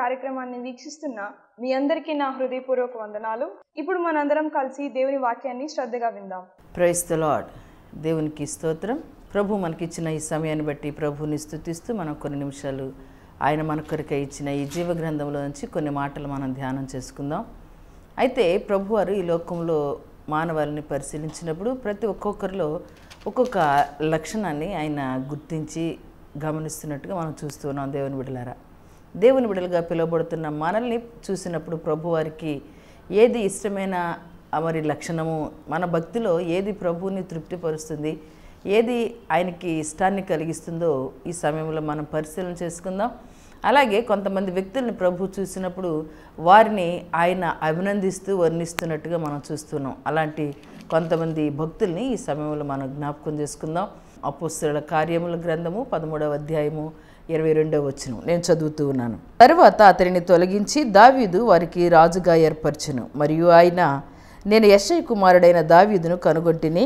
కార్యక్రమాన్ని వీక్షిస్తున్న మీ అందరికీ నా హృదయపూర్వక వందనాలు ఇప్పుడు మనందరం కలిసి దేవుని వాక్యాన్ని శ్రద్ధగా విందాం ప్రైస్ ద లాడ్ దేవునికి స్తోత్రం ప్రభు మనకిచ్చిన ఈ సమయాన్ని బట్టి ప్రభుని స్థుతిస్తూ మనం కొన్ని నిమిషాలు ఆయన మన కొరిక ఇచ్చిన ఈ జీవ గ్రంథంలో నుంచి కొన్ని మాటలు మనం ధ్యానం చేసుకుందాం అయితే ప్రభువారు ఈ లోకంలో మానవాళిని పరిశీలించినప్పుడు ప్రతి ఒక్కొక్కరిలో ఒక్కొక్క లక్షణాన్ని ఆయన గుర్తించి గమనిస్తున్నట్టుగా మనం చూస్తున్నాం దేవుని బిడ్డలారా దేవుని బిడలుగా పిలువబడుతున్న మనల్ని చూసినప్పుడు ప్రభువారికి ఏది ఇష్టమైన మరి లక్షణము మన భక్తిలో ఏది ప్రభువుని తృప్తిపరుస్తుంది ఏది ఆయనకి ఇష్టాన్ని కలిగిస్తుందో ఈ సమయంలో మనం పరిశీలన చేసుకుందాం అలాగే కొంతమంది వ్యక్తుల్ని ప్రభు చూసినప్పుడు వారిని ఆయన అభినందిస్తూ వర్ణిస్తున్నట్టుగా మనం చూస్తున్నాం అలాంటి కొంతమంది భక్తుల్ని ఈ సమయంలో మనం జ్ఞాపకం చేసుకుందాం అపుస్తుల కార్యముల గ్రంథము పదమూడవ అధ్యాయము ఇరవై రెండో వచ్చును నేను చదువుతూ ఉన్నాను తర్వాత అతనిని తొలగించి దావీదు వారికి రాజుగా ఏర్పరచును మరియు ఆయన నేను యశ్వ కుమారుడైన దావీదును కనుగొంటిని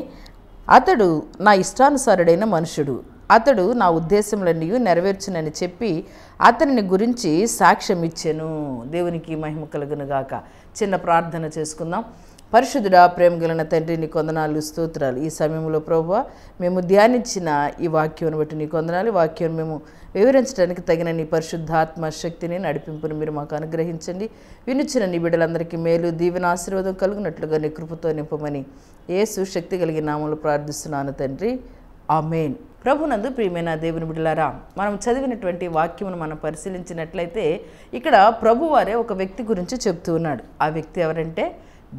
అతడు నా ఇష్టానుసారుడైన మనుషుడు అతడు నా ఉద్దేశములన్నీ నెరవేర్చునని చెప్పి అతనిని గురించి సాక్ష్యం ఇచ్చాను దేవునికి మహిమ కలుగునుగాక చిన్న ప్రార్థన చేసుకుందాం పరిశుద్ధుడా ప్రేమ గలన తండ్రి నీ కొందనాలు స్తోత్రాలు ఈ సమయంలో ప్రభు మేము ధ్యానించిన ఈ వాక్యం బట్టి నీ కొందనాలు వాక్యం మేము వివరించడానికి తగిన నీ పరిశుద్ధాత్మ శక్తిని నడిపింపును మీరు మాకు అనుగ్రహించండి వినిచ్చిన నీ బిడ్డలందరికీ మేలు దీవెన ఆశీర్వాదం కలిగినట్లుగా నీ కృపతో నింపమని ఏ సుశక్తి కలిగిన నామలు ప్రార్థిస్తున్నాను తండ్రి ఆ మెయిన్ ప్రభునందు ప్రియమైన దేవుని బిడ్డలారా మనం చదివినటువంటి వాక్యమును మనం పరిశీలించినట్లయితే ఇక్కడ ప్రభువారే ఒక వ్యక్తి గురించి చెప్తూ ఉన్నాడు ఆ వ్యక్తి ఎవరంటే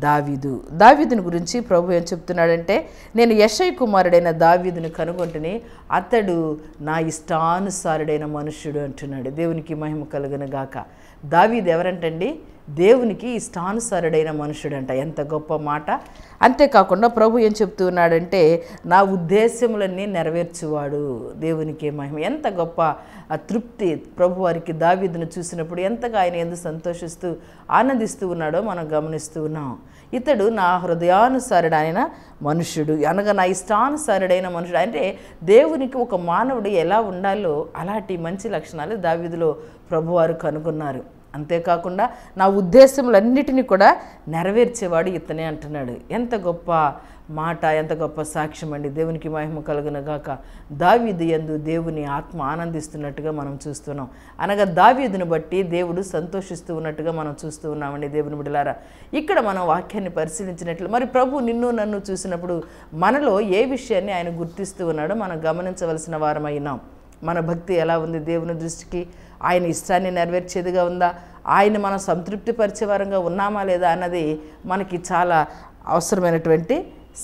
దావీదు దావీదుని గురించి ప్రభు ఏం చెప్తున్నాడంటే నేను యశయ్ కుమారుడైన దావీదుని కనుగొంటని అతడు నా ఇష్టానుసారుడైన మనుష్యుడు అంటున్నాడు దేవునికి మహిమ కలుగనగాక గాక దావీదు ఎవరంటండి దేవునికి ఇష్టానుసారుడైన మనుషుడంట ఎంత గొప్ప మాట అంతేకాకుండా ప్రభు ఏం చెప్తూ ఉన్నాడంటే నా ఉద్దేశములన్నీ నెరవేర్చువాడు దేవునికి మహిమ ఎంత గొప్ప తృప్తి ప్రభు వారికి దావీదును చూసినప్పుడు ఎంతగా ఆయన ఎందుకు సంతోషిస్తూ ఆనందిస్తూ ఉన్నాడో మనం గమనిస్తూ ఉన్నాం ఇతడు నా హృదయానుసారుడు ఆయన మనుషుడు అనగా నా ఇష్టానుసారుడైన మనుషుడు అంటే దేవునికి ఒక మానవుడు ఎలా ఉండాలో అలాంటి మంచి లక్షణాలు దావీదులో ప్రభువారు కనుగొన్నారు అంతేకాకుండా నా ఉద్దేశములన్నిటినీ కూడా నెరవేర్చేవాడు ఇతనే అంటున్నాడు ఎంత గొప్ప మాట ఎంత గొప్ప సాక్ష్యం అండి దేవునికి మహిమ కలుగునగాక దావీదు ఎందు దేవుని ఆత్మ ఆనందిస్తున్నట్టుగా మనం చూస్తున్నాం అనగా దావీదును బట్టి దేవుడు సంతోషిస్తూ ఉన్నట్టుగా మనం చూస్తూ ఉన్నామండి దేవుని బిడలారా ఇక్కడ మనం వాక్యాన్ని పరిశీలించినట్లు మరి ప్రభు నిన్ను నన్ను చూసినప్పుడు మనలో ఏ విషయాన్ని ఆయన గుర్తిస్తూ ఉన్నాడో మనం గమనించవలసిన వారమైనాం మన భక్తి ఎలా ఉంది దేవుని దృష్టికి ఆయన ఇష్టాన్ని నెరవేర్చేదిగా ఉందా ఆయన మనం సంతృప్తిపరిచే వారంగా ఉన్నామా లేదా అన్నది మనకి చాలా అవసరమైనటువంటి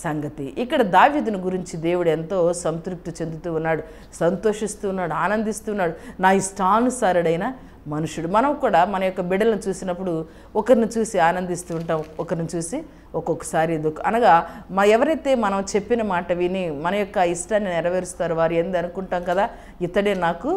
సంగతి ఇక్కడ దావిదుని గురించి దేవుడు ఎంతో సంతృప్తి చెందుతూ ఉన్నాడు సంతోషిస్తూ ఉన్నాడు ఆనందిస్తూ ఉన్నాడు నా ఇష్టానుసారుడైన మనుషుడు మనం కూడా మన యొక్క బిడ్డలను చూసినప్పుడు ఒకరిని చూసి ఆనందిస్తూ ఉంటాం ఒకరిని చూసి ఒక్కొక్కసారి దుఃఖం అనగా మా ఎవరైతే మనం చెప్పిన మాట విని మన యొక్క ఇష్టాన్ని నెరవేరుస్తారో వారు ఏంది అనుకుంటాం కదా ఇతడే నాకు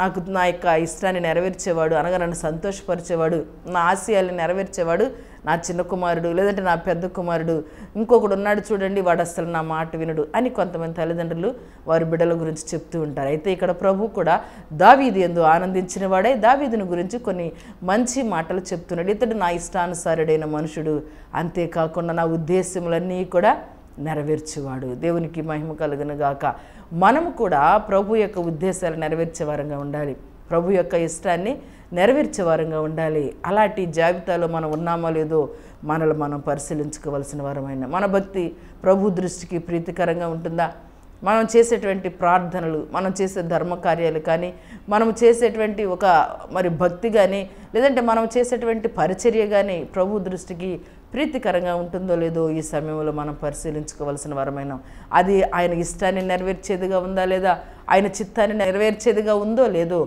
నాకు నా యొక్క ఇష్టాన్ని నెరవేర్చేవాడు అనగా నన్ను సంతోషపరిచేవాడు నా ఆశయాల్ని నెరవేర్చేవాడు నా చిన్న కుమారుడు లేదంటే నా పెద్ద కుమారుడు ఇంకొకడు ఉన్నాడు చూడండి వాడు అసలు నా మాట వినడు అని కొంతమంది తల్లిదండ్రులు వారి బిడ్డల గురించి చెప్తూ ఉంటారు అయితే ఇక్కడ ప్రభు కూడా దావీది ఎందు ఆనందించిన వాడే దావీదుని గురించి కొన్ని మంచి మాటలు చెప్తున్నాడు ఇతడు నా ఇష్టానుసారుడైన మనుషుడు అంతేకాకుండా నా ఉద్దేశములన్నీ కూడా నెరవేర్చేవాడు దేవునికి మహిమ కలుగునుగాక మనము కూడా ప్రభు యొక్క ఉద్దేశాలు నెరవేర్చేవారంగా ఉండాలి ప్రభు యొక్క ఇష్టాన్ని నెరవేర్చేవారంగా ఉండాలి అలాంటి జాబితాలో మనం ఉన్నామో లేదో మనలో మనం పరిశీలించుకోవాల్సిన వారమైన మన భక్తి ప్రభు దృష్టికి ప్రీతికరంగా ఉంటుందా మనం చేసేటువంటి ప్రార్థనలు మనం చేసే ధర్మ కార్యాలు కానీ మనం చేసేటువంటి ఒక మరి భక్తి కానీ లేదంటే మనం చేసేటువంటి పరిచర్య కానీ ప్రభు దృష్టికి ప్రీతికరంగా ఉంటుందో లేదో ఈ సమయంలో మనం పరిశీలించుకోవాల్సిన వరమైన అది ఆయన ఇష్టాన్ని నెరవేర్చేదిగా ఉందా లేదా ఆయన చిత్తాన్ని నెరవేర్చేదిగా ఉందో లేదో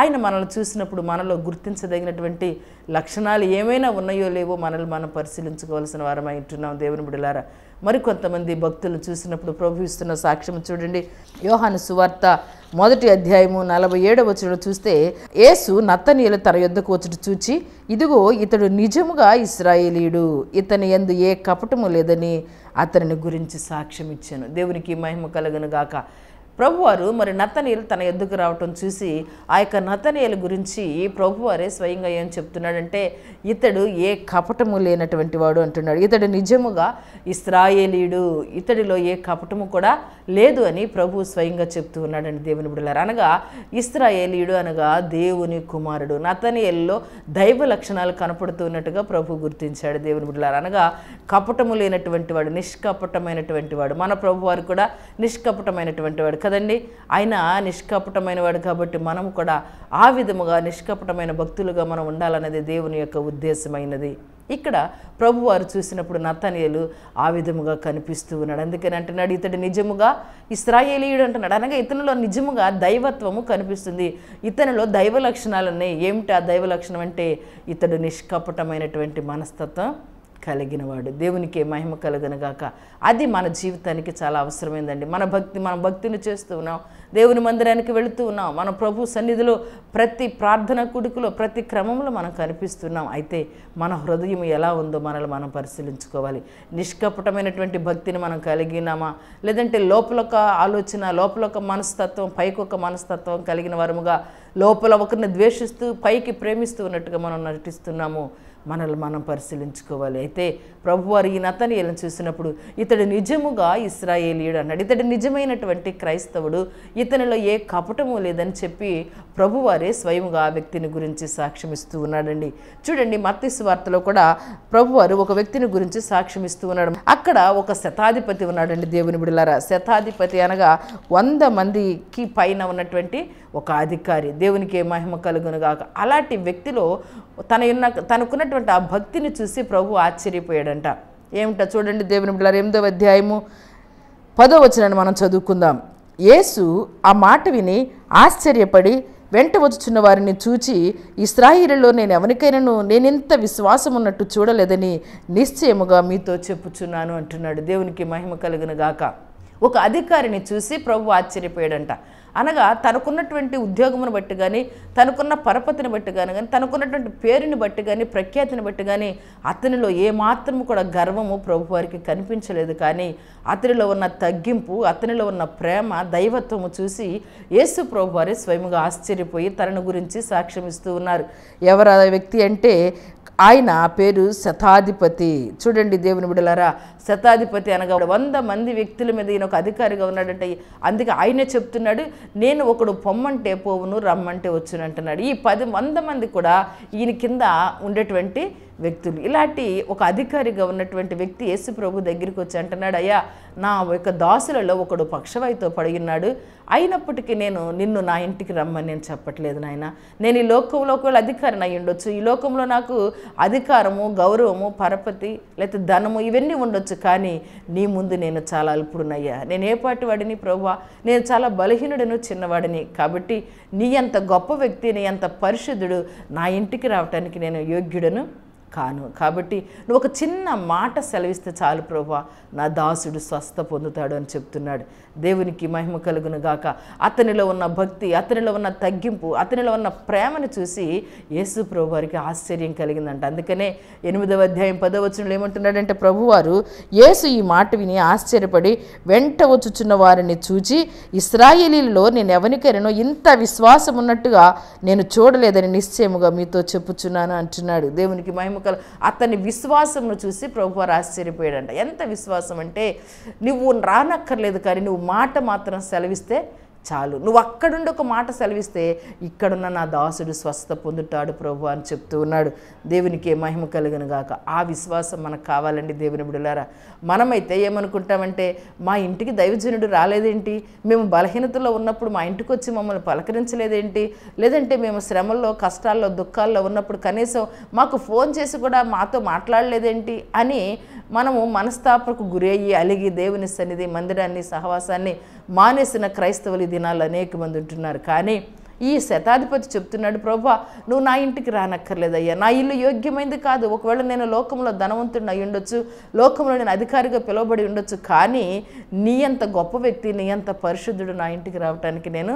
ఆయన మనల్ని చూసినప్పుడు మనలో గుర్తించదగినటువంటి లక్షణాలు ఏమైనా ఉన్నాయో లేవో మనల్ని మనం పరిశీలించుకోవాల్సిన వారమై ఉంటున్నాం దేవుని బిడలారా మరికొంతమంది భక్తులు చూసినప్పుడు ప్రభు ఇస్తున్న సాక్ష్యం చూడండి యోహాను సువార్త మొదటి అధ్యాయము నలభై ఏడవ చూడ చూస్తే యేసు నత్తనీయులు తన యొద్దకు వచ్చి చూచి ఇదిగో ఇతడు నిజముగా ఇస్రాయేలీడు ఇతని ఎందు ఏ కపటము లేదని అతనిని గురించి సాక్ష్యం ఇచ్చాను దేవునికి మహిమ కలగను గాక ప్రభువారు మరి నతనీయులు తన ఎద్దుకు రావటం చూసి ఆ యొక్క నతనీయుల గురించి ప్రభువారే స్వయంగా ఏం చెప్తున్నాడంటే ఇతడు ఏ కపటము లేనటువంటి వాడు అంటున్నాడు ఇతడు నిజముగా ఇస్రాయేలీయుడు ఇతడిలో ఏ కపటము కూడా లేదు అని ప్రభు స్వయంగా చెప్తూ ఉన్నాడండి దేవుని బిడలారు అనగా ఇస్రాయేలీయుడు అనగా దేవుని కుమారుడు నతనీయుల్లో దైవ లక్షణాలు కనపడుతున్నట్టుగా ప్రభు గుర్తించాడు దేవుని బిడలారు అనగా కపటము లేనటువంటి వాడు నిష్కపటమైనటువంటి వాడు మన ప్రభువారు కూడా నిష్కపటమైనటువంటి వాడు కదండి ఆయన నిష్కపటమైన వాడు కాబట్టి మనము కూడా ఆ విధముగా నిష్కపటమైన భక్తులుగా మనం ఉండాలన్నది దేవుని యొక్క ఉద్దేశమైనది ఇక్కడ ప్రభువారు చూసినప్పుడు నత్తనీయులు ఆ విధముగా కనిపిస్తూ ఉన్నాడు అందుకని అంటున్నాడు ఇతడు నిజముగా ఇస్రాయేలీయుడు అంటున్నాడు అనగా ఇతనిలో నిజముగా దైవత్వము కనిపిస్తుంది ఇతనిలో దైవ లక్షణాలు ఉన్నాయి ఏమిటి ఆ దైవ లక్షణం అంటే ఇతడు నిష్కపటమైనటువంటి మనస్తత్వం కలిగినవాడు దేవునికి మహిమ కలుగనగాక అది మన జీవితానికి చాలా అవసరమైందండి మన భక్తి మనం భక్తిని చేస్తూ ఉన్నాం దేవుని మందిరానికి వెళుతూ ఉన్నాం మన ప్రభు సన్నిధిలో ప్రతి ప్రార్థన కుడుకులో ప్రతి క్రమంలో మనం కనిపిస్తున్నాం అయితే మన హృదయం ఎలా ఉందో మనల్ని మనం పరిశీలించుకోవాలి నిష్కపటమైనటువంటి భక్తిని మనం కలిగినామా లేదంటే లోపల ఒక ఆలోచన లోపల ఒక మనస్తత్వం పైకి ఒక మనస్తత్వం కలిగిన వారముగా లోపల ఒకరిని ద్వేషిస్తూ పైకి ప్రేమిస్తూ ఉన్నట్టుగా మనం నటిస్తున్నాము మనల్ని మనం పరిశీలించుకోవాలి అయితే ప్రభువారు ఈ నతనీయులను చూసినప్పుడు ఇతడు నిజముగా ఇస్రాయేలీయుడు అన్నాడు ఇతడు నిజమైనటువంటి క్రైస్తవుడు ఇతనిలో ఏ కపటము లేదని చెప్పి ప్రభువారే స్వయంగా ఆ వ్యక్తిని గురించి సాక్ష్యమిస్తూ ఉన్నాడండి చూడండి మత్స్సు వార్తలో కూడా ప్రభువారు ఒక వ్యక్తిని గురించి సాక్ష్యం ఇస్తూ ఉన్నాడు అక్కడ ఒక శతాధిపతి ఉన్నాడండి దేవుని బిడలారా శతాధిపతి అనగా వంద మందికి పైన ఉన్నటువంటి ఒక అధికారి దేవునికి మహిమ కలుగునుగాక అలాంటి వ్యక్తిలో తన ఉన్న తనకున్నటువంటి ఆ భక్తిని చూసి ప్రభు ఆశ్చర్యపోయాడంట ఏమిట చూడండి దేవుని బిడ్డారు ఎనిమిదవ అధ్యాయము పదో వచనాన్ని మనం చదువుకుందాం యేసు ఆ మాట విని ఆశ్చర్యపడి వెంట వచ్చుచున్న వారిని చూచి ఇస్రాయిల్లో నేను ఎవరికైనాను నేనెంత విశ్వాసం ఉన్నట్టు చూడలేదని నిశ్చయముగా మీతో చెప్పుచున్నాను అంటున్నాడు దేవునికి మహిమ కలిగిన గాక ఒక అధికారిని చూసి ప్రభు ఆశ్చర్యపోయాడంట అనగా తనకున్నటువంటి ఉద్యోగమును బట్టి కానీ తనకున్న పరపతిని బట్టి కానీ కానీ తనకున్నటువంటి పేరుని బట్టి కానీ ప్రఖ్యాతిని బట్టి కానీ అతనిలో ఏమాత్రం కూడా గర్వము ప్రభువారికి కనిపించలేదు కానీ అతనిలో ఉన్న తగ్గింపు అతనిలో ఉన్న ప్రేమ దైవత్వము చూసి యేసు ప్రభువారి స్వయముగా ఆశ్చర్యపోయి తనను గురించి సాక్ష్యమిస్తూ ఉన్నారు ఎవరు వ్యక్తి అంటే ఆయన పేరు శతాధిపతి చూడండి దేవుని బిడలారా శతాధిపతి అనగా వంద మంది వ్యక్తుల మీద ఈయన ఒక అధికారిగా ఉన్నాడంటే అందుకే ఆయనే చెప్తున్నాడు నేను ఒకడు పొమ్మంటే పోవును రమ్మంటే వచ్చును అంటున్నాడు ఈ పది వంద మంది కూడా ఈయన కింద ఉండేటువంటి వ్యక్తులు ఇలాంటి ఒక అధికారిగా ఉన్నటువంటి వ్యక్తి యేసు ప్రభు దగ్గరికి వచ్చి అంటున్నాడు అయ్యా నా యొక్క దాసులలో ఒకడు పక్షవాయితో పడినాడు అయినప్పటికీ నేను నిన్ను నా ఇంటికి రమ్మని నేను చెప్పట్లేదు నాయన నేను ఈ లోకంలో ఒకవేళ అధికారిని అయి ఉండొచ్చు ఈ లోకంలో నాకు అధికారము గౌరవము పరపతి లేకపోతే ధనము ఇవన్నీ ఉండొచ్చు కానీ నీ ముందు నేను చాలా అల్పుడునయ్యా నేను ఏ పాటి వాడిని ప్రభా నేను చాలా బలహీనుడను చిన్నవాడిని కాబట్టి నీ అంత గొప్ప వ్యక్తి నీ అంత పరిశుద్ధుడు నా ఇంటికి రావటానికి నేను యోగ్యుడను కాను కాబట్టి నువ్వు ఒక చిన్న మాట సెలవిస్తే చాలు ప్రభా నా దాసుడు స్వస్థ పొందుతాడు అని చెప్తున్నాడు దేవునికి మహిమ కలుగును గాక అతనిలో ఉన్న భక్తి అతనిలో ఉన్న తగ్గింపు అతనిలో ఉన్న ప్రేమను చూసి యేసు ప్రభు వారికి ఆశ్చర్యం కలిగిందంట అందుకనే ఎనిమిదవ అధ్యాయం పదవచనంలో ఏమంటున్నాడంటే ప్రభువారు యేసు ఈ మాట విని ఆశ్చర్యపడి వెంట వచ్చుచున్న వారిని చూచి ఇస్రాయేలీలో నేను ఎవరికైనా ఇంత విశ్వాసం ఉన్నట్టుగా నేను చూడలేదని నిశ్చయముగా మీతో చెప్పుచున్నాను అంటున్నాడు దేవునికి మహిమ కలు అతని విశ్వాసమును చూసి ప్రభువారు ఆశ్చర్యపోయాడంట ఎంత విశ్వాసం అంటే నువ్వు రానక్కర్లేదు కానీ నువ్వు మాట మాత్రం సెలవిస్తే చాలు నువ్వు అక్కడుండి ఒక మాట సెలవిస్తే ఇక్కడున్న నా దాసుడు స్వస్థ పొందుతాడు ప్రభు అని చెప్తూ ఉన్నాడు దేవునికి మహిమ కలుగును గాక ఆ విశ్వాసం మనకు కావాలండి దేవుని బిడులారా మనమైతే ఏమనుకుంటామంటే మా ఇంటికి దైవజనుడు రాలేదేంటి మేము బలహీనతలో ఉన్నప్పుడు మా ఇంటికి వచ్చి మమ్మల్ని పలకరించలేదేంటి లేదంటే మేము శ్రమల్లో కష్టాల్లో దుఃఖాల్లో ఉన్నప్పుడు కనీసం మాకు ఫోన్ చేసి కూడా మాతో మాట్లాడలేదేంటి అని మనము మనస్తాపకు గురయ్యి అలిగి దేవుని సన్నిధి మందిరాన్ని సహవాసాన్ని మానేసిన క్రైస్తవులు దినాలు అనేక మంది ఉంటున్నారు కానీ ఈ శతాధిపతి చెప్తున్నాడు ప్రభా నువ్వు నా ఇంటికి రానక్కర్లేదయ్యా నా ఇల్లు యోగ్యమైంది కాదు ఒకవేళ నేను లోకంలో ధనవంతుడిని అయి ఉండొచ్చు లోకంలో నేను అధికారిగా పిలువబడి ఉండొచ్చు కానీ నీ అంత గొప్ప వ్యక్తి నీ అంత పరిశుద్ధుడు నా ఇంటికి రావడానికి నేను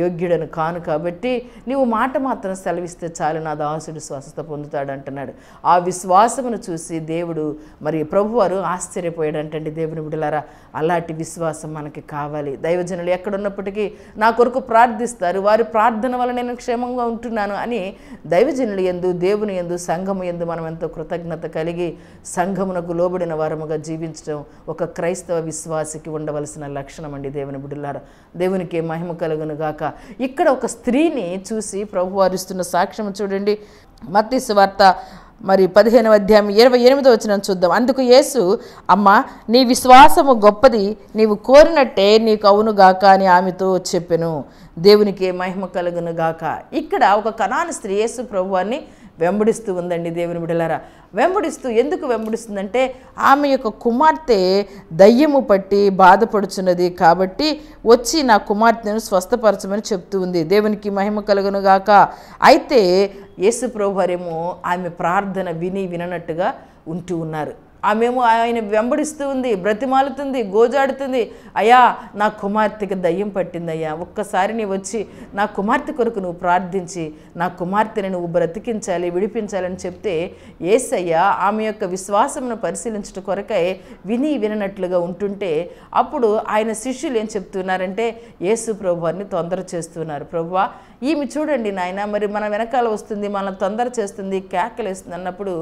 యోగ్యుడను కాను కాబట్టి నీవు మాట మాత్రం సెలవిస్తే చాలు నా దాసుడు స్వస్థత పొందుతాడు అంటున్నాడు ఆ విశ్వాసమును చూసి దేవుడు మరి ప్రభువారు ఆశ్చర్యపోయాడంటండి దేవుని బిడలారా అలాంటి విశ్వాసం మనకి కావాలి దైవజనులు ఎక్కడున్నప్పటికీ నా కొరకు ప్రార్థిస్తారు వారి ప్రార్థన వల్ల నేను క్షేమంగా ఉంటున్నాను అని దైవజనులు ఎందు దేవుని ఎందు సంఘము ఎందు మనం ఎంతో కృతజ్ఞత కలిగి సంఘమునకు లోబడిన వారముగా జీవించడం ఒక క్రైస్తవ విశ్వాసికి ఉండవలసిన లక్షణం అండి దేవుని బిడ్డలారా దేవునికి మహిమ కలుగునుగాక కనుక ఇక్కడ ఒక స్త్రీని చూసి ప్రభు ఇస్తున్న సాక్ష్యం చూడండి మత్తి వార్త మరి పదిహేనవ అధ్యాయం ఇరవై ఎనిమిదో వచ్చిన చూద్దాం అందుకు యేసు అమ్మ నీ విశ్వాసము గొప్పది నీవు కోరినట్టే నీకు గాక అని ఆమెతో చెప్పెను దేవునికి మహిమ కలుగును గాక ఇక్కడ ఒక కణాని స్త్రీ యేసు ప్రభువాన్ని వెంబడిస్తూ ఉందండి దేవుని బిడలారా వెంబడిస్తూ ఎందుకు వెంబడిస్తుందంటే ఆమె యొక్క కుమార్తె దయ్యము పట్టి బాధపడుచున్నది కాబట్టి వచ్చి నా కుమార్తెను స్వస్థపరచమని చెప్తూ ఉంది దేవునికి మహిమ కలుగునుగాక అయితే యేసు ప్రభువారేమో ఆమె ప్రార్థన విని విననట్టుగా ఉంటూ ఉన్నారు ఆమెమో ఆయన వెంబడిస్తూ ఉంది బ్రతిమాలుతుంది గోజాడుతుంది అయ్యా నా కుమార్తెకి దయ్యం పట్టిందయ్యా ఒక్కసారి నీ వచ్చి నా కుమార్తె కొరకు నువ్వు ప్రార్థించి నా కుమార్తెని నువ్వు బ్రతికించాలి విడిపించాలని చెప్తే ఏసయ్య ఆమె యొక్క విశ్వాసమును పరిశీలించట కొరకై విని విననట్లుగా ఉంటుంటే అప్పుడు ఆయన శిష్యులు ఏం చెప్తున్నారంటే యేసు ప్రభువారిని తొందర చేస్తున్నారు ప్రభు ఈమె చూడండి నాయన మరి మన వెనకాల వస్తుంది మనం తొందర చేస్తుంది కేకలేస్తుంది అన్నప్పుడు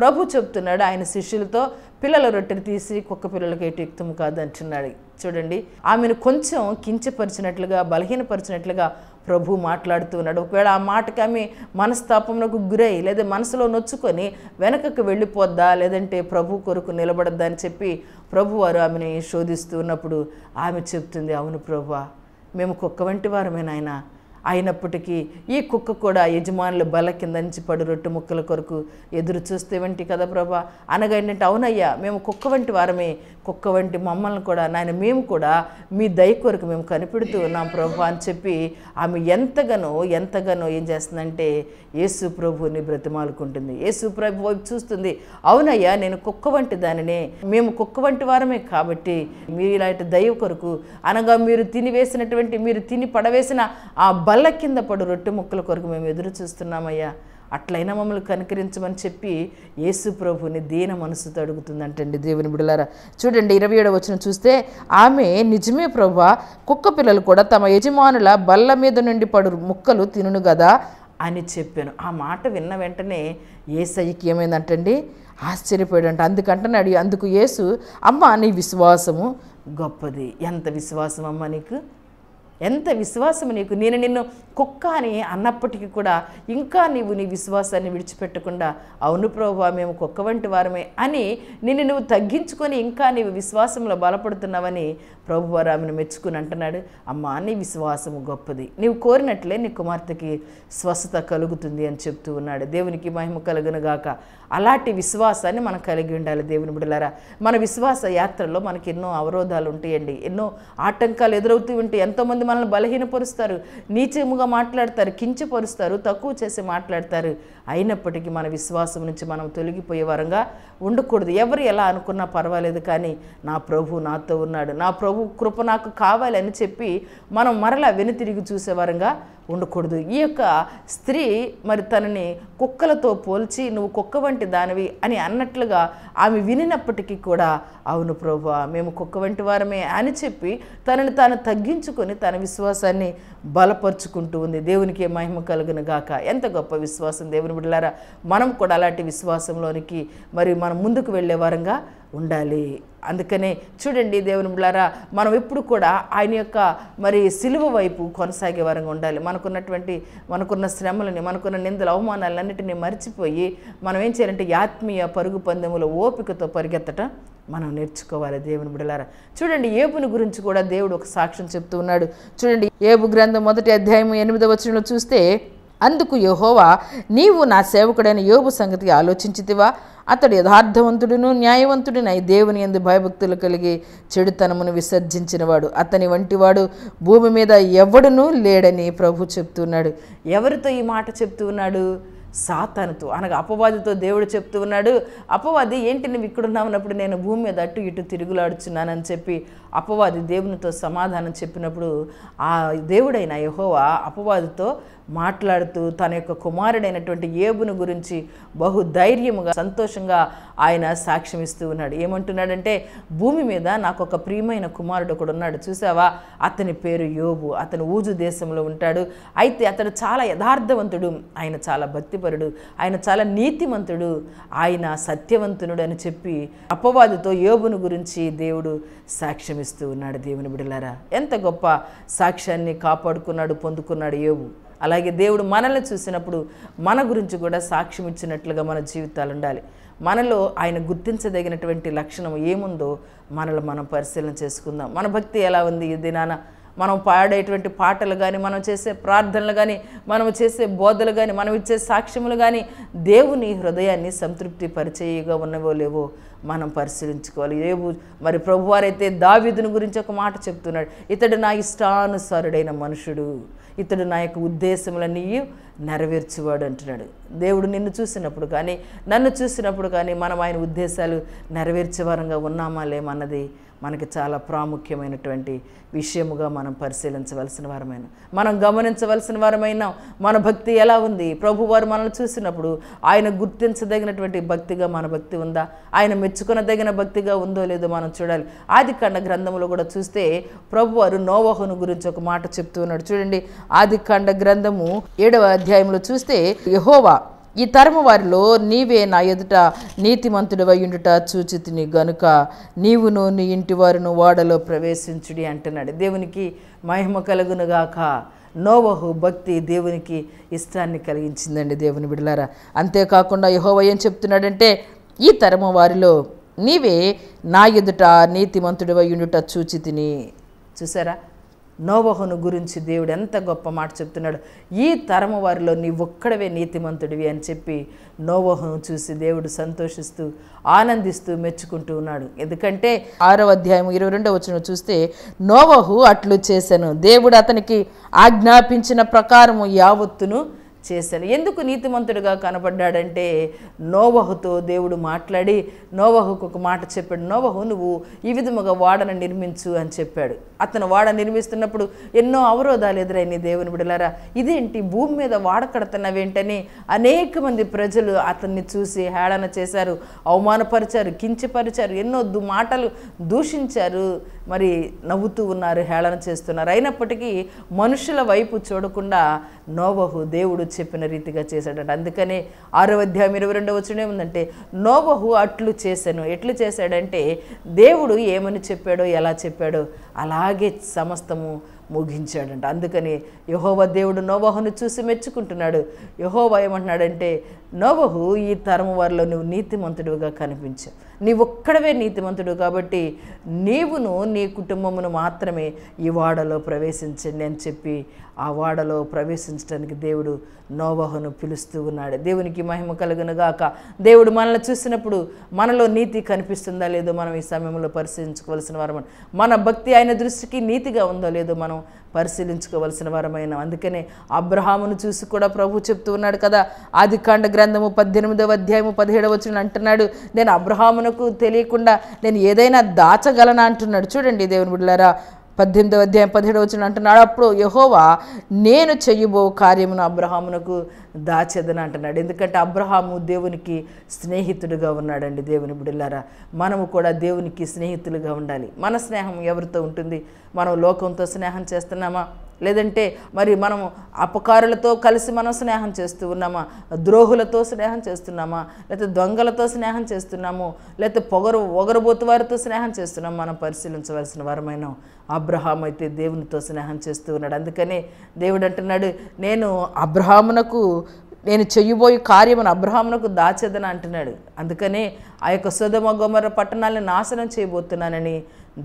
ప్రభు చెప్తున్నాడు ఆయన శిష్యులతో పిల్లల రొట్టెని తీసి కుక్క పిల్లలకి ఎటు యుక్తం కాదు అంటున్నాడు చూడండి ఆమెను కొంచెం కించపరిచినట్లుగా బలహీనపరిచినట్లుగా ప్రభు మాట్లాడుతూ ఉన్నాడు ఒకవేళ ఆ మాటకి ఆమె మనస్తాపంలోకి గురై లేదా మనసులో నొచ్చుకొని వెనకకు వెళ్ళిపోద్దా లేదంటే ప్రభు కొరకు నిలబడద్దా అని చెప్పి ప్రభువారు ఆమెని శోధిస్తూ ఉన్నప్పుడు ఆమె చెప్తుంది అవును ప్రభు మేము కుక్క వంటి వారమేనాయన అయినప్పటికీ ఈ కుక్క కూడా యజమానులు బల నుంచి పడు రొట్టె ముక్కల కొరకు ఎదురు చూస్తే వంటి కదా ప్రభా ఏంటంటే అవునయ్యా మేము కుక్క వంటి వారమే కుక్క వంటి మమ్మల్ని కూడా నాయన మేము కూడా మీ దయ కొరకు మేము కనిపెడుతూ ఉన్నాం ప్రభు అని చెప్పి ఆమె ఎంతగానో ఎంతగానో ఏం చేస్తుందంటే యేసు ప్రభుని బ్రతిమాలుకుంటుంది యేసు ప్రభు వైపు చూస్తుంది అవునయ్యా నేను కుక్క వంటి దానిని మేము కుక్క వంటి వారమే కాబట్టి మీరు ఇలాంటి దయ కొరకు అనగా మీరు తిని వేసినటువంటి మీరు తిని పడవేసిన ఆ బల్ల కింద పడు రొట్టె ముక్కల కొరకు మేము ఎదురు చూస్తున్నామయ్యా అట్లయినా మమ్మల్ని కనికరించమని చెప్పి యేసు ప్రభుని దీన మనసుతో అడుగుతుందంటండి దేవుని బిడలారా చూడండి ఇరవై ఏడవ వచ్చిన చూస్తే ఆమె నిజమే ప్రభా కుక్క పిల్లలు కూడా తమ యజమానుల బల్ల మీద నుండి పడు ముక్కలు తినును కదా అని చెప్పాను ఆ మాట విన్న వెంటనే ఏసయ్యకి ఏమైందంటండి ఆశ్చర్యపోయాడంట అందుకంటే అడిగి అందుకు యేసు అమ్మ నీ విశ్వాసము గొప్పది ఎంత విశ్వాసం అమ్మ నీకు ఎంత విశ్వాసం నీకు నేను నిన్ను కుక్క అని అన్నప్పటికీ కూడా ఇంకా నీవు నీ విశ్వాసాన్ని విడిచిపెట్టకుండా అవును ప్రభు మేము కుక్క వంటి వారమే అని నిన్ను నువ్వు తగ్గించుకొని ఇంకా నీవు విశ్వాసంలో బలపడుతున్నావని ప్రభువారు ఆమెను మెచ్చుకుని అంటున్నాడు అమ్మా నీ విశ్వాసం గొప్పది నీవు కోరినట్లే నీ కుమార్తెకి స్వస్థత కలుగుతుంది అని చెప్తూ ఉన్నాడు దేవునికి మహిమ కలుగునుగాక అలాంటి విశ్వాసాన్ని మనం కలిగి ఉండాలి దేవుని బిడలారా మన విశ్వాస యాత్రలో మనకి ఎన్నో అవరోధాలు ఉంటాయండి ఎన్నో ఆటంకాలు ఎదురవుతూ ఉంటాయి ఎంతోమంది మనల్ని బలహీనపరుస్తారు నీచముగా మాట్లాడతారు కించపరుస్తారు తక్కువ చేసి మాట్లాడతారు అయినప్పటికీ మన విశ్వాసం నుంచి మనం తొలగిపోయే వరంగా ఉండకూడదు ఎవరు ఎలా అనుకున్నా పర్వాలేదు కానీ నా ప్రభు నాతో ఉన్నాడు నా ప్రభు కృప నాకు కావాలి అని చెప్పి మనం మరలా వెనుతిరిగి చూసే వరంగా ఉండకూడదు ఈ యొక్క స్త్రీ మరి తనని కుక్కలతో పోల్చి నువ్వు కుక్క వంటి దానివి అని అన్నట్లుగా ఆమె వినినప్పటికీ కూడా అవును ప్రభు మేము కుక్క వంటి వారమే అని చెప్పి తనని తాను తగ్గించుకొని తన విశ్వాసాన్ని బలపరుచుకుంటూ ఉంది దేవునికి మహిమ కలుగును గాక ఎంత గొప్ప విశ్వాసం దేవుని బిడ్డలారా మనం కూడా అలాంటి విశ్వాసంలోనికి మరి మనం ముందుకు వెళ్ళే వారంగా ఉండాలి అందుకనే చూడండి దేవుని బిళ్ళారా మనం ఎప్పుడు కూడా ఆయన యొక్క మరి సిలువ వైపు కొనసాగే వరంగా ఉండాలి మనకున్నటువంటి మనకున్న శ్రమలని మనకున్న నిందల అవమానాలన్నిటిని మర్చిపోయి మనం ఏం చేయాలంటే ఆత్మీయ పరుగు పందెముల ఓపికతో పరిగెత్తటం మనం నేర్చుకోవాలి దేవుని బిడలారా చూడండి ఏబుని గురించి కూడా దేవుడు ఒక సాక్ష్యం చెప్తూ ఉన్నాడు చూడండి ఏబు గ్రంథం మొదటి అధ్యాయం ఎనిమిదవ వచనంలో చూస్తే అందుకు యహోవా నీవు నా సేవకుడైన యోగు సంగతి ఆలోచించితివా అతడు యథార్థవంతుడును న్యాయవంతుడినై దేవుని ఎందు భయభక్తులు కలిగి చెడుతనమును విసర్జించినవాడు అతని వంటివాడు భూమి మీద ఎవడునూ లేడని ప్రభు చెప్తున్నాడు ఎవరితో ఈ మాట చెప్తూ ఉన్నాడు సాతానుతో అనగా అపవాదితో దేవుడు చెప్తూ ఉన్నాడు అపవాది ఏంటి నువ్వు ఇక్కడున్నావున్నప్పుడు నేను భూమి మీద అటు ఇటు తిరుగులాడుచున్నానని చెప్పి అపవాది దేవునితో సమాధానం చెప్పినప్పుడు ఆ దేవుడైన యహోవా అపవాదితో మాట్లాడుతూ తన యొక్క కుమారుడైనటువంటి ఏబును గురించి బహు ధైర్యముగా సంతోషంగా ఆయన సాక్ష్యం ఇస్తూ ఉన్నాడు ఏమంటున్నాడంటే భూమి మీద నాకు ఒక ప్రియమైన కుమారుడు ఒకడు ఉన్నాడు చూసావా అతని పేరు యోబు అతను ఊజు దేశంలో ఉంటాడు అయితే అతడు చాలా యథార్థవంతుడు ఆయన చాలా భక్తిపరుడు ఆయన చాలా నీతిమంతుడు ఆయన సత్యవంతునుడు అని చెప్పి అపవాదితో యోబును గురించి దేవుడు సాక్ష్యం సాక్ష్యమిస్తూ ఉన్నాడు దేవుని బిడలారా ఎంత గొప్ప సాక్ష్యాన్ని కాపాడుకున్నాడు పొందుకున్నాడు ఏవు అలాగే దేవుడు మనల్ని చూసినప్పుడు మన గురించి కూడా సాక్ష్యం ఇచ్చినట్లుగా మన జీవితాలు ఉండాలి మనలో ఆయన గుర్తించదగినటువంటి లక్షణం ఏముందో మనలో మనం పరిశీలన చేసుకుందాం మన భక్తి ఎలా ఉంది ఇది నాన్న మనం పాడేటువంటి పాటలు కానీ మనం చేసే ప్రార్థనలు కానీ మనం చేసే బోధలు కానీ మనం ఇచ్చే సాక్ష్యములు కానీ దేవుని హృదయాన్ని సంతృప్తి పరిచేయగా ఉన్నవో లేవో మనం పరిశీలించుకోవాలి ఏవు మరి ప్రభువారైతే దావిదుని గురించి ఒక మాట చెప్తున్నాడు ఇతడు నా ఇష్టానుసారుడైన మనుషుడు ఇతడు నా యొక్క ఉద్దేశములన్నీ నెరవేర్చువాడు అంటున్నాడు దేవుడు నిన్ను చూసినప్పుడు కానీ నన్ను చూసినప్పుడు కానీ మనం ఆయన ఉద్దేశాలు నెరవేర్చేవారంగా ఉన్నామా లేమన్నది మనకి చాలా ప్రాముఖ్యమైనటువంటి విషయముగా మనం పరిశీలించవలసిన వారమైన మనం గమనించవలసిన వారమైనా మన భక్తి ఎలా ఉంది ప్రభువారు మనల్ని చూసినప్పుడు ఆయన గుర్తించదగినటువంటి భక్తిగా మన భక్తి ఉందా ఆయన మెచ్చుకునదగిన భక్తిగా ఉందో లేదో మనం చూడాలి ఆది కాండ గ్రంథంలో కూడా చూస్తే ప్రభువారు నోవహును గురించి ఒక మాట చెప్తూ ఉన్నాడు చూడండి ఆది గ్రంథము ఏడవ అధ్యాయంలో చూస్తే యహోవా ఈ తరము వారిలో నీవే నా ఎదుట నీతిమంతుడవయ్యుండుట చూచితిని గనుక నీవును నీ ఇంటి వారును ఓడలో ప్రవేశించుడి అంటున్నాడు దేవునికి మహిమ కలుగునుగాక నోవహు భక్తి దేవునికి ఇష్టాన్ని కలిగించిందండి దేవుని బిడలారా అంతేకాకుండా యహోవ ఏం చెప్తున్నాడంటే ఈ తరము వారిలో నీవే నా ఎదుట నీతిమంతుడివై ఉండుట చూచితిని చూసారా నోవహును గురించి దేవుడు ఎంత గొప్ప మాట చెప్తున్నాడు ఈ తరము వారిలో నీ ఒక్కడవే నీతిమంతుడివి అని చెప్పి నోవహును చూసి దేవుడు సంతోషిస్తూ ఆనందిస్తూ మెచ్చుకుంటూ ఉన్నాడు ఎందుకంటే ఆరో అధ్యాయం ఇరవై రెండో వచ్చిన చూస్తే నోవహు అట్లు చేశాను దేవుడు అతనికి ఆజ్ఞాపించిన ప్రకారము యావత్తును చేశాను ఎందుకు నీతిమంతుడిగా కనబడ్డాడంటే నోవహుతో దేవుడు మాట్లాడి నోవహుకు ఒక మాట చెప్పాడు నోవహు నువ్వు ఈ విధముగా వాడను నిర్మించు అని చెప్పాడు అతను వాడ నిర్మిస్తున్నప్పుడు ఎన్నో అవరోధాలు ఎదురైన దేవుని బిడలారా ఇదేంటి భూమి మీద వాడకడుతున్నావేంటని అనేక మంది ప్రజలు అతన్ని చూసి హేళన చేశారు అవమానపరిచారు కించపరిచారు ఎన్నో మాటలు దూషించారు మరి నవ్వుతూ ఉన్నారు హేళన చేస్తున్నారు అయినప్పటికీ మనుషుల వైపు చూడకుండా నోవహు దేవుడు చెప్పిన రీతిగా చేశాడట అందుకనే ఆరో అధ్యాయం ఇరవై రెండవ వచ్చిన ఏముందంటే నోవహు అట్లు చేశాను ఎట్లు చేశాడంటే దేవుడు ఏమని చెప్పాడో ఎలా చెప్పాడో అలాగే సమస్తము ముగించాడంట అందుకని యహోవ దేవుడు నోవహును చూసి మెచ్చుకుంటున్నాడు యహోవ ఏమంటున్నాడంటే నోవహు ఈ తరం వారిలో నువ్వు నీతిమంతుడుగా కనిపించావు నీవొక్కడవే నీతిమంతుడు కాబట్టి నీవును నీ కుటుంబమును మాత్రమే ఈ వాడలో ప్రవేశించండి అని చెప్పి ఆ వాడలో ప్రవేశించడానికి దేవుడు నోవహును పిలుస్తూ ఉన్నాడు దేవునికి మహిమ కలుగునుగాక దేవుడు మనల్ని చూసినప్పుడు మనలో నీతి కనిపిస్తుందా లేదో మనం ఈ సమయంలో పరిశీలించుకోవాల్సిన వారు మన భక్తి ఆయన దృష్టికి నీతిగా ఉందో లేదో మనం పరిశీలించుకోవలసిన వారమైన అందుకనే అబ్రహామును చూసి కూడా ప్రభు చెప్తూ ఉన్నాడు కదా ఆది కాండ గ్రంథము పద్దెనిమిదవ అధ్యాయము పదిహేడవ వచ్చిన అంటున్నాడు నేను అబ్రహామునకు తెలియకుండా నేను ఏదైనా దాచగలనా అంటున్నాడు చూడండి దేవుని బిడ్డలారా పద్దెనిమిదవ అధ్యాయం పదిహేడు వచ్చిన అంటున్నాడు అప్పుడు యహోవా నేను చెయ్యబో కార్యమును అబ్రహామునకు దాచేదని అంటున్నాడు ఎందుకంటే అబ్రహాము దేవునికి స్నేహితుడిగా ఉన్నాడండి దేవుని బిడ్డలారా మనము కూడా దేవునికి స్నేహితులుగా ఉండాలి మన స్నేహం ఎవరితో ఉంటుంది మనం లోకంతో స్నేహం చేస్తున్నామా లేదంటే మరి మనం అపకారులతో కలిసి మనం స్నేహం చేస్తూ ఉన్నామా ద్రోహులతో స్నేహం చేస్తున్నామా లేకపోతే దొంగలతో స్నేహం చేస్తున్నాము లేకపోతే పొగరు ఒగరబోతు వారితో స్నేహం చేస్తున్నాము మనం పరిశీలించవలసిన వారమైనా అబ్రహాం అయితే దేవునితో స్నేహం చేస్తూ ఉన్నాడు అందుకనే దేవుడు అంటున్నాడు నేను అబ్రహామునకు నేను చెయ్యబోయే కార్యమును అబ్రహామునకు దాచేదని అంటున్నాడు అందుకనే ఆ యొక్క సుధమ గోమర పట్టణాలను నాశనం చేయబోతున్నానని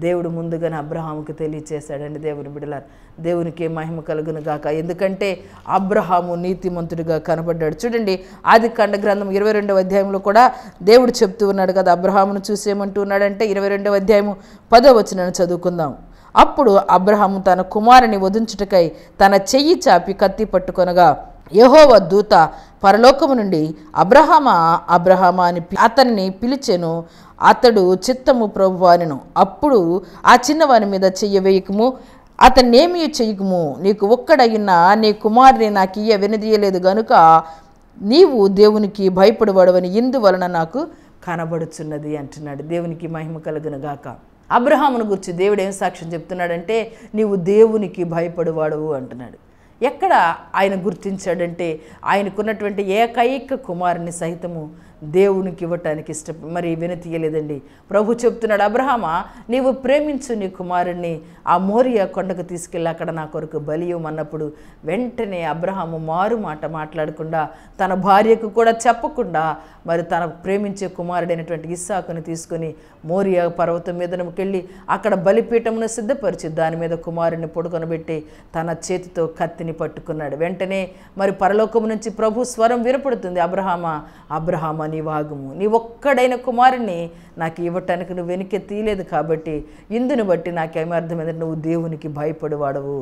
దేవుడు ముందుగానే అబ్రహాముకి తెలియచేశాడండి దేవుని బిడలారు దేవునికి మహిమ కలుగును గాక ఎందుకంటే అబ్రహాము నీతిమంతుడిగా కనబడ్డాడు చూడండి ఆది కండ గ్రంథం ఇరవై రెండవ అధ్యాయంలో కూడా దేవుడు చెప్తూ ఉన్నాడు కదా అబ్రహామును చూసేమంటూ ఉన్నాడంటే ఇరవై రెండవ అధ్యాయము పదవచనను చదువుకుందాం అప్పుడు అబ్రహాము తన కుమారుని వధించుటకై తన చెయ్యి చాపి కత్తి పట్టుకొనగా యహోవ దూత పరలోకము నుండి అబ్రహమా అబ్రహమా అని అతనిని పిలిచెను అతడు చిత్తము ప్రభువానెను అప్పుడు ఆ చిన్నవాని మీద చెయ్యవేయకము అతన్నేమి చెయ్యకము నీకు ఒక్కడయినా నీ కుమారుని నాకు ఇయ్య వినదీయలేదు గనుక నీవు దేవునికి భయపడబడవని ఇందువలన నాకు కనబడుచున్నది అంటున్నాడు దేవునికి మహిమ కలుగునుగాక అబ్రహామును గురించి దేవుడు ఏం సాక్ష్యం చెప్తున్నాడంటే నీవు దేవునికి భయపడువాడు అంటున్నాడు ఎక్కడ ఆయన గుర్తించాడంటే ఆయనకున్నటువంటి ఏకైక కుమారుని సహితము దేవునికి ఇవ్వటానికి ఇష్ట మరి వినతీయలేదండి ప్రభు చెప్తున్నాడు అబ్రహామ నీవు ప్రేమించు నీ కుమారుణ్ణి ఆ మోరియ కొండకు తీసుకెళ్ళి అక్కడ నా కొరకు బలియం అన్నప్పుడు వెంటనే అబ్రహాము మారు మాట మాట్లాడకుండా తన భార్యకు కూడా చెప్పకుండా మరి తన ప్రేమించే కుమారుడైనటువంటి ఇస్సాకుని తీసుకుని మోరియా పర్వతం మీదకెళ్ళి అక్కడ బలిపీఠమును సిద్ధపరిచి దాని మీద కుమారుడిని పొడుకొనబెట్టి తన చేతితో కత్తిని పట్టుకున్నాడు వెంటనే మరి పరలోకము నుంచి ప్రభు స్వరం వినపడుతుంది అబ్రహామ అబ్రహామ నీ భాగము నీ ఒక్కడైన కుమారుణ్ణి నాకు ఇవ్వటానికి నువ్వు వెనుక తీయలేదు కాబట్టి ఇందుని బట్టి నాకేమీ అర్థమైంది నువ్వు దేవునికి భయపడేవాడవు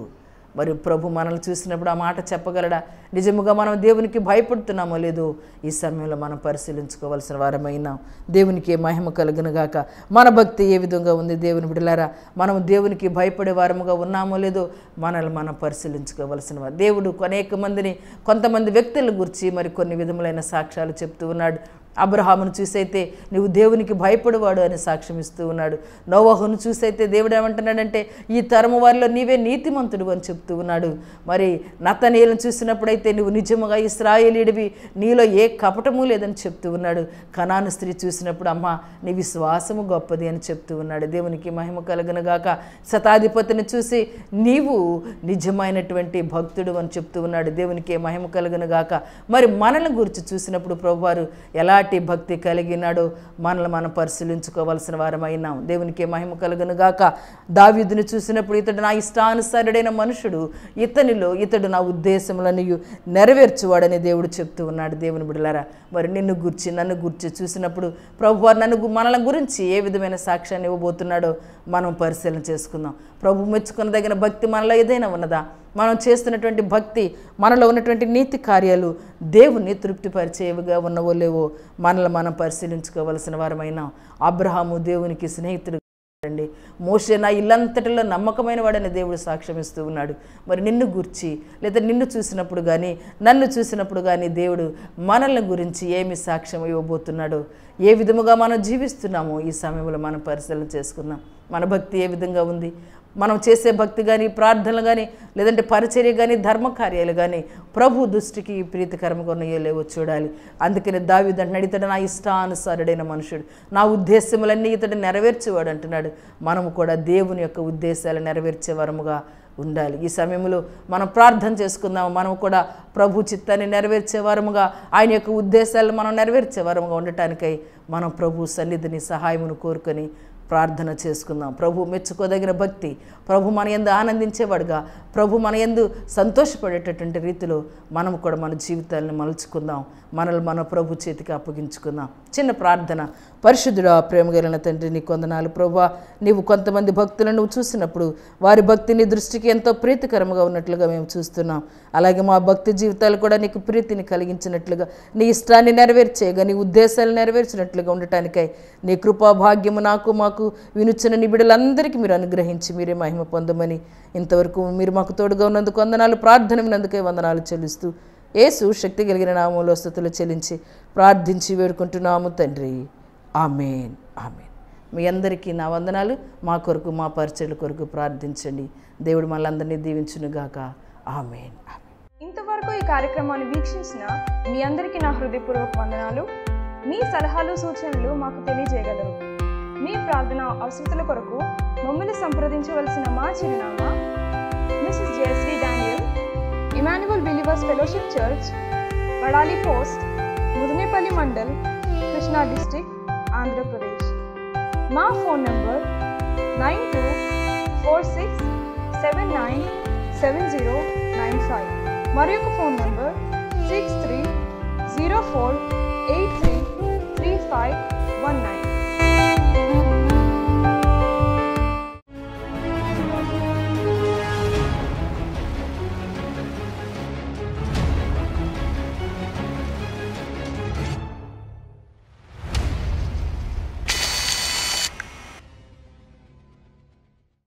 మరి ప్రభు మనల్ని చూసినప్పుడు ఆ మాట చెప్పగలడా నిజముగా మనం దేవునికి భయపడుతున్నామో లేదో ఈ సమయంలో మనం పరిశీలించుకోవాల్సిన వారమైనా దేవునికి మహిమ కలుగునుగాక మన భక్తి ఏ విధంగా ఉంది దేవుని విడలారా మనం దేవునికి భయపడే వారముగా ఉన్నామో లేదో మనల్ని మనం పరిశీలించుకోవాల్సిన దేవుడు అనేక మందిని కొంతమంది వ్యక్తుల గురించి మరి కొన్ని విధములైన సాక్ష్యాలు చెప్తూ ఉన్నాడు అబ్రహామును చూసైతే నువ్వు దేవునికి భయపడవాడు అని సాక్ష్యం ఇస్తూ ఉన్నాడు నోవాహును చూసైతే దేవుడు ఏమంటున్నాడంటే ఈ తరము వారిలో నీవే నీతిమంతుడు అని చెప్తూ ఉన్నాడు మరి నతనీయులను చూసినప్పుడైతే నువ్వు నిజముగా ఇస్రాయేలీడివి నీలో ఏ కపటము లేదని చెప్తూ ఉన్నాడు కణాను స్త్రీ చూసినప్పుడు అమ్మ నీ విశ్వాసము గొప్పది అని చెప్తూ ఉన్నాడు దేవునికి మహిమ గాక శతాధిపతిని చూసి నీవు నిజమైనటువంటి భక్తుడు అని చెప్తూ ఉన్నాడు దేవునికి మహిమ గాక మరి మనల్ని గురించి చూసినప్పుడు ప్రభువారు ఎలా ఎలాంటి భక్తి కలిగినాడు మనల్ని మనం పరిశీలించుకోవలసిన వారమైనాం దేవునికి మహిమ కలుగునుగాక దావిదుని చూసినప్పుడు ఇతడు నా ఇష్టానుసారుడైన మనుషుడు ఇతనిలో ఇతడు నా ఉద్దేశములని నెరవేర్చువాడని దేవుడు చెప్తూ ఉన్నాడు దేవుని బిడలారా మరి నిన్ను గుర్చి నన్ను గుర్చి చూసినప్పుడు ప్రభు నన్ను మనల గురించి ఏ విధమైన సాక్ష్యాన్ని ఇవ్వబోతున్నాడో మనం పరిశీలన చేసుకుందాం ప్రభు మెచ్చుకున్న దగ్గర భక్తి మనలో ఏదైనా ఉన్నదా మనం చేస్తున్నటువంటి భక్తి మనలో ఉన్నటువంటి నీతి కార్యాలు దేవుణ్ణి తృప్తిపరిచేవిగా ఉన్నవో లేవో మనల్ని మనం పరిశీలించుకోవలసిన వారమైన అబ్రహాము దేవునికి స్నేహితుడు అండి మోసే నా ఇల్లంతటిలో నమ్మకమైన వాడని దేవుడు సాక్ష్యం ఇస్తూ ఉన్నాడు మరి నిన్ను గుర్చి లేదా నిన్ను చూసినప్పుడు కానీ నన్ను చూసినప్పుడు కానీ దేవుడు మనల్ని గురించి ఏమి సాక్ష్యం ఇవ్వబోతున్నాడు ఏ విధముగా మనం జీవిస్తున్నామో ఈ సమయంలో మనం పరిశీలన చేసుకున్నాం మన భక్తి ఏ విధంగా ఉంది మనం చేసే భక్తి కానీ ప్రార్థనలు కానీ లేదంటే పరిచర్య కానీ ధర్మకార్యాలు కానీ ప్రభు దృష్టికి ప్రీతికరంగా లేవో చూడాలి అందుకని దావి అంటున్నాడు ఇతడు నా ఇష్టానుసారుడైన మనుషుడు నా ఉద్దేశములన్నీ ఇతడు నెరవేర్చేవాడు అంటున్నాడు మనము కూడా దేవుని యొక్క ఉద్దేశాలు నెరవేర్చే వరముగా ఉండాలి ఈ సమయంలో మనం ప్రార్థన చేసుకుందాము మనం కూడా ప్రభు చిత్తాన్ని నెరవేర్చే వారముగా ఆయన యొక్క ఉద్దేశాలను మనం నెరవేర్చే వారముగా ఉండటానికై మనం ప్రభు సన్నిధిని సహాయమును కోరుకొని ప్రార్థన చేసుకుందాం ప్రభు మెచ్చుకోదగిన భక్తి ప్రభు మన ఎందు ఆనందించేవాడుగా ప్రభు మన ఎందు సంతోషపడేటటువంటి రీతిలో మనం కూడా మన జీవితాలను మలుచుకుందాం మనల్ని మన ప్రభు చేతికి అప్పగించుకుందాం చిన్న ప్రార్థన పరిశుద్ధుడా ప్రేమగలిగిన తండ్రి నీ కొందనాలు ప్రభా నీవు కొంతమంది భక్తులను చూసినప్పుడు వారి భక్తిని దృష్టికి ఎంతో ప్రీతికరంగా ఉన్నట్లుగా మేము చూస్తున్నాం అలాగే మా భక్తి జీవితాలు కూడా నీకు ప్రీతిని కలిగించినట్లుగా నీ ఇష్టాన్ని నెరవేర్చేయగా నీ ఉద్దేశాలు నెరవేర్చినట్లుగా ఉండటానికై నీ కృపా భాగ్యము నాకు మాకు వినుచిన నిబిడలందరికీ మీరు అనుగ్రహించి మీరే మహిమ పొందమని ఇంతవరకు మీరు మాకు తోడుగా ఉన్నందుకు వందనాలు ప్రార్థన వినందుకే వందనాలు చెల్లిస్తూ ఏసు శక్తి కలిగిన నామంలో స్థుతులు చెల్లించి ప్రార్థించి వేడుకుంటున్నాము తండ్రి ఆమెన్ ఆమెన్ మీ అందరికీ నా వందనాలు మా కొరకు మా పరిచయల కొరకు ప్రార్థించండి దేవుడు మనందరినీ దీవించునుగాక ఆమెన్ ఇంతవరకు ఈ కార్యక్రమాన్ని వీక్షించిన మీ అందరికీ నా హృదయపూర్వక వందనాలు మీ సలహాలు సూచనలు మాకు తెలియజేయగలరు మీ ప్రార్థన అవసరతల కొరకు మమ్మల్ని సంప్రదించవలసిన మా చిరునామా Mrs Jayashree Daniel Emmanuel believers fellowship church Vadali post Mudinepalli mandal Krishna district Andhra Pradesh. My phone number nine two four six seven nine seven zero nine five. 7095 phone number 6304833519.